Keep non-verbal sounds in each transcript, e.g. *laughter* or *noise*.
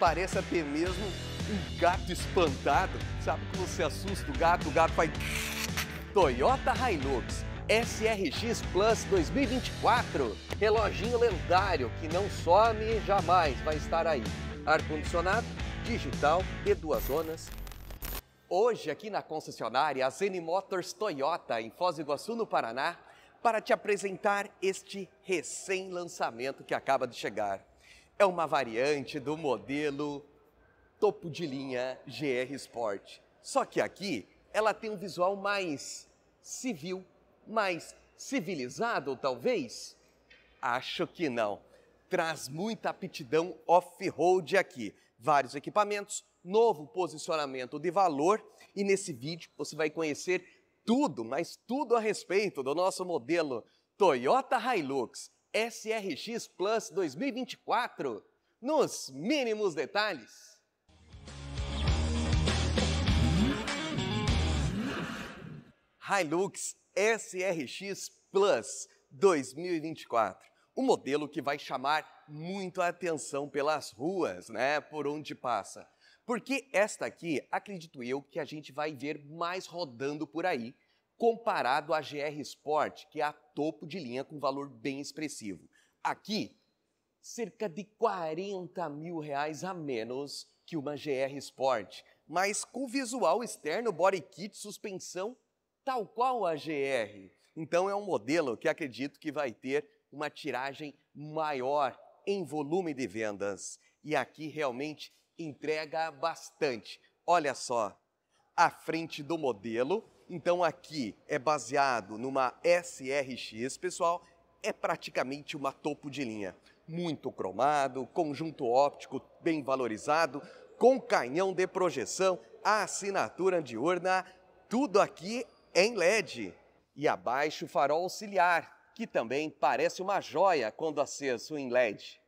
parece até mesmo um gato espantado. Sabe quando você assusta o gato, o gato vai. Toyota Hilux SRX Plus 2024. Reloginho lendário que não some e jamais vai estar aí. Ar-condicionado, digital e duas zonas. Hoje, aqui na concessionária a Zen Motors Toyota, em Foz do Iguaçu, no Paraná, para te apresentar este recém-lançamento que acaba de chegar é uma variante do modelo topo de linha GR Sport. Só que aqui ela tem um visual mais civil, mais civilizado, talvez? Acho que não. Traz muita aptidão off-road aqui. Vários equipamentos, novo posicionamento de valor e nesse vídeo você vai conhecer tudo, mas tudo a respeito do nosso modelo Toyota Hilux SRX Plus 2024 nos mínimos detalhes. Hilux SRX Plus 2024. Um modelo que vai chamar muito a atenção pelas ruas, né? Por onde passa. Porque esta aqui, acredito eu, que a gente vai ver mais rodando por aí comparado à GR Sport, que é a topo de linha com valor bem expressivo. Aqui, cerca de 40 mil reais a menos que uma GR Sport, mas com visual externo, body kit, suspensão, tal qual a GR. Então é um modelo que acredito que vai ter uma tiragem maior em volume de vendas. E aqui realmente entrega bastante. Olha só, a frente do modelo então aqui é baseado numa SRX, pessoal, é praticamente uma topo de linha. Muito cromado, conjunto óptico bem valorizado, com canhão de projeção, assinatura diurna, tudo aqui em LED. E abaixo o farol auxiliar, que também parece uma joia quando acesso em LED.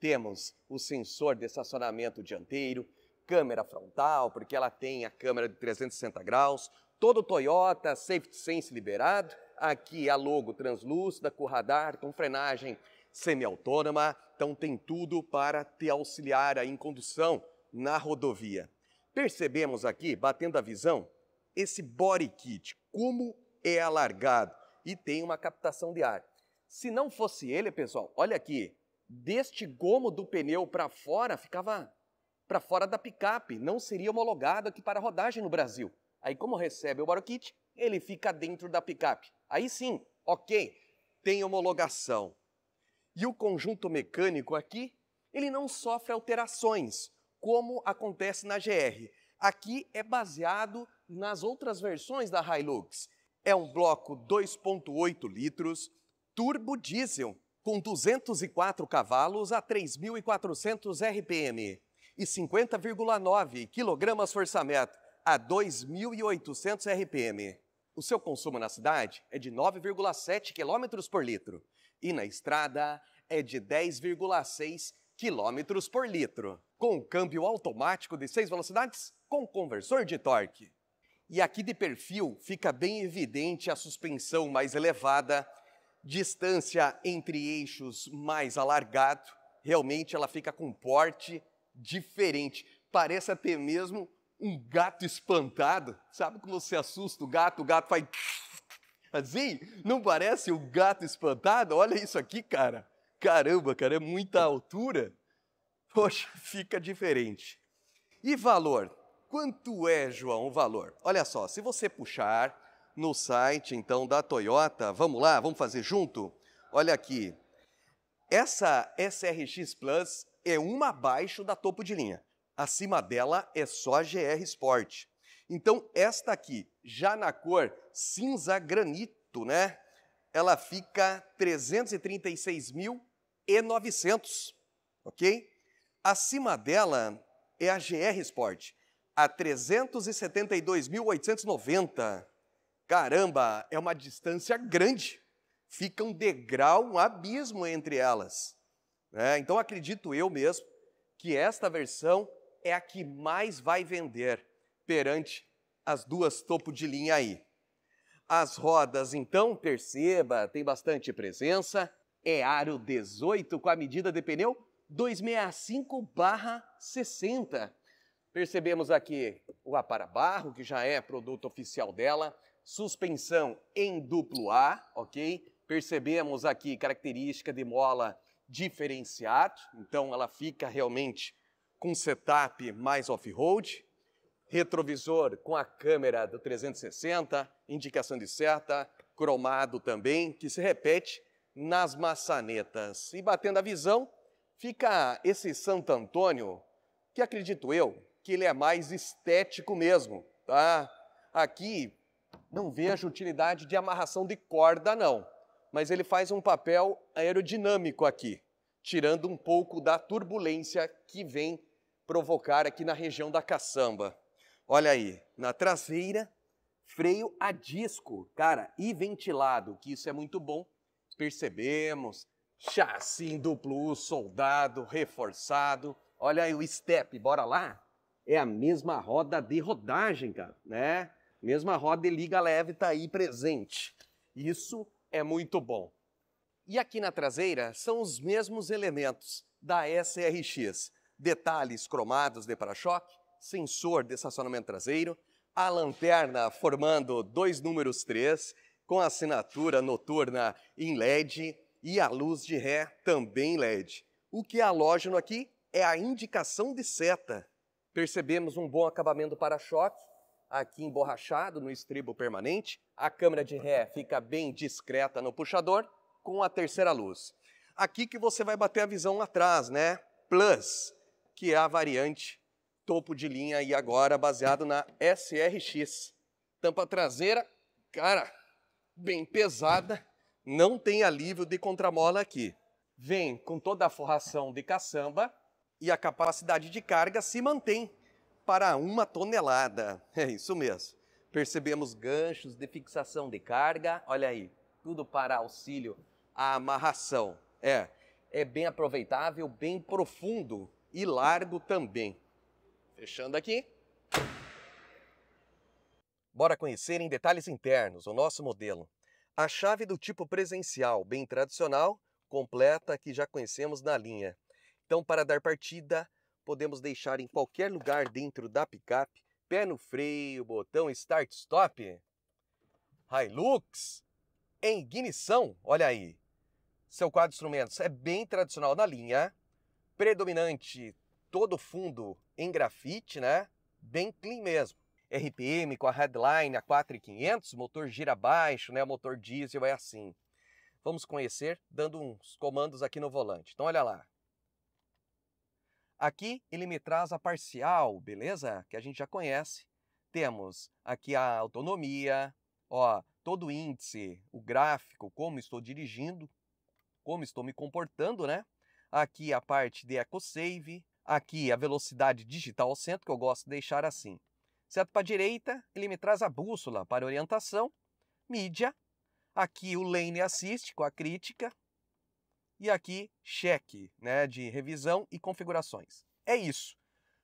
Temos o sensor de estacionamento dianteiro, câmera frontal, porque ela tem a câmera de 360 graus, Todo Toyota, Safety Sense liberado, aqui a logo translúcida, com radar, com frenagem semi-autônoma, então tem tudo para te auxiliar aí em condução na rodovia. Percebemos aqui, batendo a visão, esse body kit, como é alargado e tem uma captação de ar. Se não fosse ele, pessoal, olha aqui, deste gomo do pneu para fora ficava para fora da picape, não seria homologado aqui para rodagem no Brasil. Aí, como recebe o baro kit, ele fica dentro da picape. Aí sim, ok, tem homologação. E o conjunto mecânico aqui, ele não sofre alterações, como acontece na GR. Aqui é baseado nas outras versões da Hilux. É um bloco 2.8 litros, turbo diesel, com 204 cavalos a 3.400 RPM e 50,9 kg força-metro a 2.800 RPM. O seu consumo na cidade é de 9,7 km por litro e na estrada é de 10,6 km por litro. Com um câmbio automático de 6 velocidades, com conversor de torque. E aqui de perfil fica bem evidente a suspensão mais elevada, distância entre eixos mais alargado. Realmente ela fica com um porte diferente. Parece até mesmo um gato espantado. Sabe quando você assusta o gato, o gato faz assim? Não parece um gato espantado? Olha isso aqui, cara. Caramba, cara, é muita altura. Poxa, *laughs* fica diferente. E valor? Quanto é, João, o valor? Olha só, se você puxar no site então da Toyota, vamos lá, vamos fazer junto? Olha aqui. Essa SRX Plus é uma abaixo da topo de linha. Acima dela é só a GR Sport. Então, esta aqui, já na cor cinza granito, né? Ela fica 336.900, ok? Acima dela é a GR Sport, a 372.890. Caramba, é uma distância grande. Fica um degrau, um abismo entre elas. Né? então acredito eu mesmo que esta versão é a que mais vai vender perante as duas topo de linha aí. As rodas, então, perceba, tem bastante presença. É aro 18 com a medida de pneu 265/60. Percebemos aqui o aparabarro, que já é produto oficial dela, suspensão em duplo A, ok? Percebemos aqui característica de mola diferenciado, então ela fica realmente com setup mais off-road, retrovisor com a câmera do 360, indicação de seta, cromado também, que se repete nas maçanetas. E batendo a visão, fica esse Santo Antônio, que acredito eu que ele é mais estético mesmo, tá? Aqui não vejo utilidade de amarração de corda não, mas ele faz um papel aerodinâmico aqui, tirando um pouco da turbulência que vem provocar aqui na região da caçamba. Olha aí, na traseira, freio a disco, cara, e ventilado, que isso é muito bom. Percebemos, chassi duplo soldado, reforçado. Olha aí o step, bora lá? É a mesma roda de rodagem, cara, né? Mesma roda de liga leve tá aí presente. Isso é muito bom. E aqui na traseira são os mesmos elementos da SRX detalhes cromados de para-choque, sensor de estacionamento traseiro, a lanterna formando dois números 3, com assinatura noturna em LED e a luz de ré também LED. O que é halógeno aqui é a indicação de seta. Percebemos um bom acabamento para-choque, aqui emborrachado no estribo permanente. A câmera de ré fica bem discreta no puxador com a terceira luz. Aqui que você vai bater a visão atrás, né? Plus, que é a variante topo de linha e agora baseado na SRX. Tampa traseira, cara, bem pesada, não tem alívio de contramola aqui. Vem com toda a forração de caçamba e a capacidade de carga se mantém para uma tonelada. *laughs* É isso mesmo. Percebemos ganchos de fixação de carga, olha aí, tudo para auxílio à amarração. É, é bem aproveitável, bem profundo e largo também. Fechando aqui. Bora conhecer em detalhes internos o nosso modelo. A chave do tipo presencial, bem tradicional, completa que já conhecemos na linha. Então, para dar partida, podemos deixar em qualquer lugar dentro da picape, pé no freio, botão start-stop, Hilux, em ignição, olha aí. Seu quadro de instrumentos é bem tradicional na linha, predominante, todo fundo em grafite, né? Bem clean mesmo. RPM com a headline a 4500, motor gira baixo, né? Motor diesel é assim. Vamos conhecer dando uns comandos aqui no volante. Então olha lá. Aqui ele me traz a parcial, beleza? Que a gente já conhece. Temos aqui a autonomia, ó, todo o índice, o gráfico, como estou dirigindo, como estou me comportando, né? aqui a parte de EcoSave, aqui a velocidade digital ao centro, que eu gosto de deixar assim. Certo para a direita, ele me traz a bússola para orientação, mídia, aqui o lane assist com a crítica, e aqui cheque né, de revisão e configurações. É isso.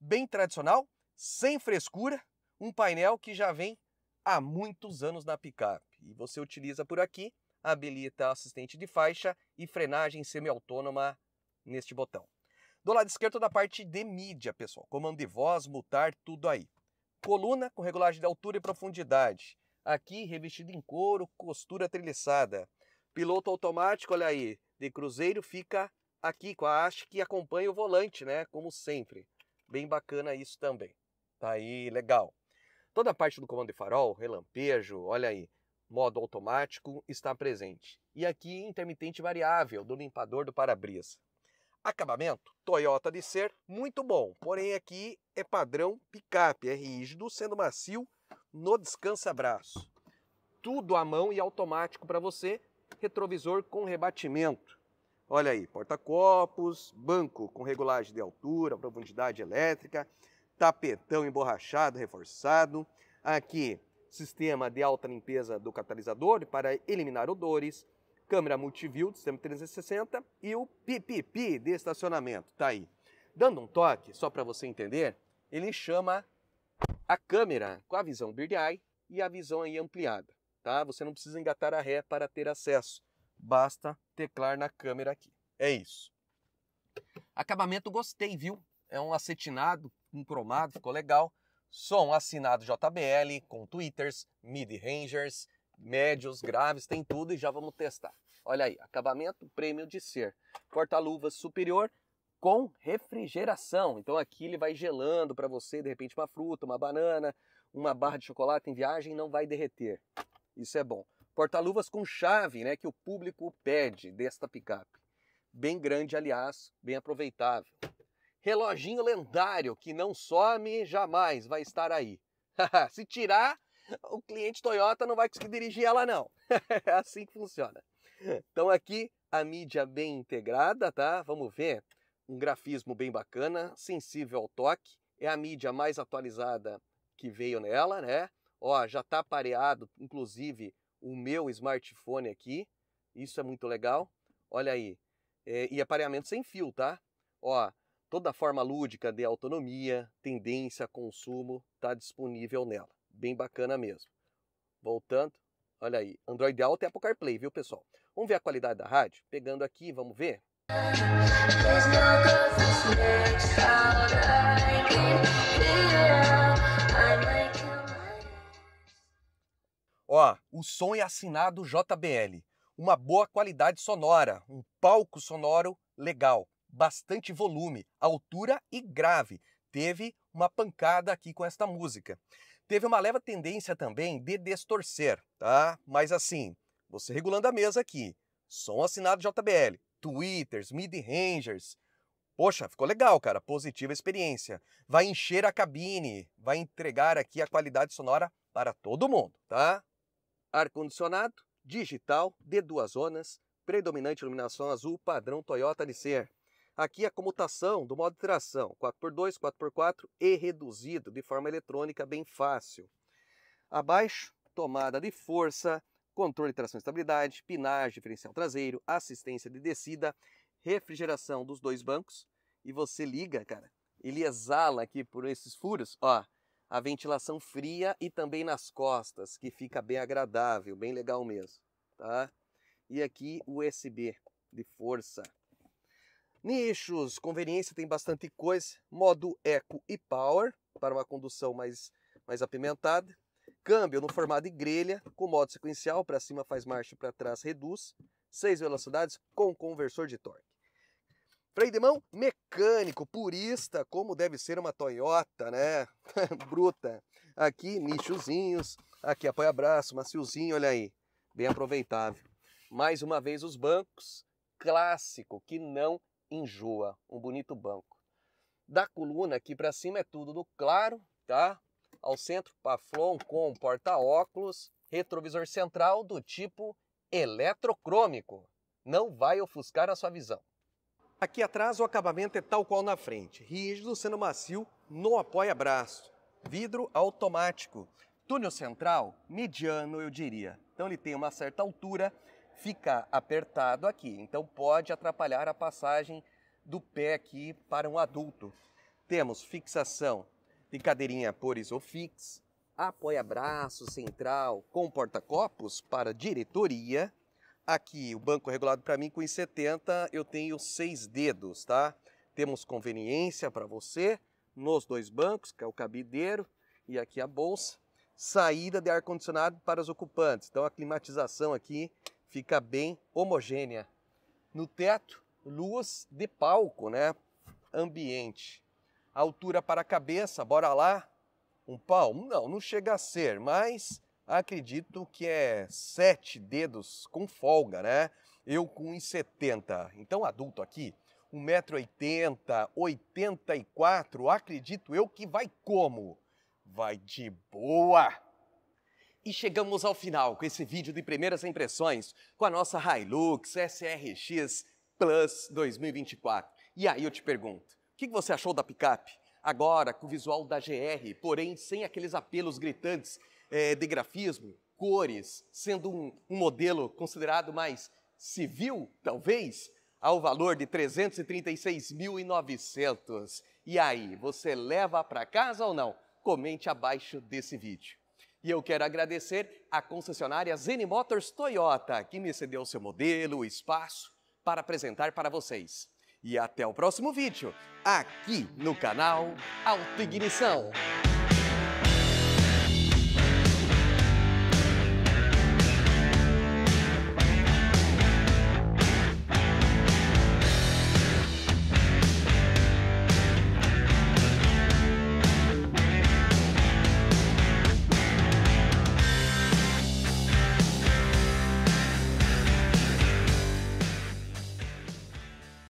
Bem tradicional, sem frescura, um painel que já vem há muitos anos na picape. E você utiliza por aqui, habilita assistente de faixa e frenagem semiautônoma neste botão. Do lado esquerdo da parte de mídia, pessoal, comando de voz, mutar, tudo aí. Coluna com regulagem de altura e profundidade. Aqui revestido em couro, costura treliçada. Piloto automático, olha aí, de cruzeiro fica aqui com a haste que acompanha o volante, né? Como sempre. Bem bacana isso também. Tá aí, legal. Toda a parte do comando de farol, relampejo, olha aí, modo automático está presente. E aqui intermitente variável do limpador do para-brisa. Acabamento, Toyota de ser muito bom, porém aqui é padrão picape, é rígido, sendo macio no descansa-braço. Tudo à mão e automático para você, retrovisor com rebatimento. Olha aí, porta-copos, banco com regulagem de altura, profundidade elétrica, tapetão emborrachado, reforçado. Aqui, sistema de alta limpeza do catalisador para eliminar odores, câmera multiview do sistema 360 e o pipipi de estacionamento, tá aí. Dando um toque, só para você entender, ele chama a câmera com a visão bird eye e a visão aí ampliada, tá? Você não precisa engatar a ré para ter acesso, basta teclar na câmera aqui. É isso. Acabamento gostei, viu? É um acetinado, um cromado, ficou legal. Som assinado JBL, com tweeters, mid-rangers, médios, graves, tem tudo e já vamos testar. Olha aí, acabamento prêmio de ser porta-luvas superior com refrigeração. Então aqui ele vai gelando para você, de repente uma fruta, uma banana, uma barra de chocolate em viagem não vai derreter. Isso é bom. Porta-luvas com chave, né, que o público pede desta picape. Bem grande, aliás, bem aproveitável. Reloginho lendário que não some jamais, vai estar aí. *laughs* Se tirar, *laughs* o cliente Toyota não vai conseguir dirigir ela, não. *laughs* é assim que funciona. Então aqui a mídia bem integrada, tá? Vamos ver. Um grafismo bem bacana, sensível ao toque. É a mídia mais atualizada que veio nela, né? Ó, já tá pareado, inclusive, o meu smartphone aqui. Isso é muito legal. Olha aí. É, e apareamento sem fio, tá? Ó, toda forma lúdica de autonomia, tendência, consumo está disponível nela bem bacana mesmo. Voltando, olha aí, Android Auto e Apple CarPlay, viu pessoal? Vamos ver a qualidade da rádio? Pegando aqui, vamos ver? Ó, o som é assinado JBL. Uma boa qualidade sonora, um palco sonoro legal, bastante volume, altura e grave. Teve uma pancada aqui com esta música teve uma leva tendência também de distorcer, tá? Mas assim, você regulando a mesa aqui, som assinado JBL, Twitters, Mid Rangers. Poxa, ficou legal, cara, positiva experiência. Vai encher a cabine, vai entregar aqui a qualidade sonora para todo mundo, tá? Ar-condicionado, digital, de duas zonas, predominante iluminação azul, padrão Toyota de ser. Aqui a comutação do modo de tração 4x2, 4x4 e reduzido de forma eletrônica bem fácil. Abaixo, tomada de força, controle de tração e estabilidade, pinagem, diferencial traseiro, assistência de descida, refrigeração dos dois bancos. E você liga, cara, ele exala aqui por esses furos, ó, a ventilação fria e também nas costas, que fica bem agradável, bem legal mesmo, tá? E aqui o USB de força. Nichos, conveniência tem bastante coisa. Modo eco e power, para uma condução mais, mais apimentada. Câmbio no formato de grelha, com modo sequencial, para cima faz marcha, para trás reduz. Seis velocidades com conversor de torque. Freio de mão mecânico, purista, como deve ser uma Toyota, né? *laughs* Bruta. Aqui, nichozinhos. Aqui, apoia-braço, maciozinho, olha aí. Bem aproveitável. Mais uma vez, os bancos. Clássico, que não enjoa, um bonito banco. Da coluna aqui para cima é tudo do claro, tá? Ao centro, paflon com porta-óculos, retrovisor central do tipo eletrocrômico. Não vai ofuscar a sua visão. Aqui atrás o acabamento é tal qual na frente, rígido, sendo macio, no apoia braço. Vidro automático. Túnel central, mediano eu diria. Então ele tem uma certa altura, fica apertado aqui, então pode atrapalhar a passagem do pé aqui para um adulto. Temos fixação de cadeirinha por Isofix, apoia-braço central com porta-copos para diretoria. Aqui, o banco regulado para mim com 70, eu tenho seis dedos, tá? Temos conveniência para você nos dois bancos, que é o cabideiro e aqui a bolsa. Saída de ar-condicionado para os ocupantes. Então, a climatização aqui fica bem homogênea. No teto, luz de palco, né? Ambiente. Altura para a cabeça, bora lá. Um pau? Não, não chega a ser, mas acredito que é sete dedos com folga, né? Eu com 1,70. Então, adulto aqui, 1,80m, 84, acredito eu que vai como? Vai de boa! E chegamos ao final com esse vídeo de primeiras impressões com a nossa Hilux SRX Plus 2024. E aí eu te pergunto, o que você achou da picape? Agora com o visual da GR, porém sem aqueles apelos gritantes é, de grafismo, cores, sendo um, um modelo considerado mais civil, talvez, ao valor de 336.900. E aí, você leva para casa ou não? Comente abaixo desse vídeo. E eu quero agradecer à concessionária Zen Motors Toyota, que me cedeu seu modelo, o espaço para apresentar para vocês. E até o próximo vídeo, aqui no canal Auto Ignição.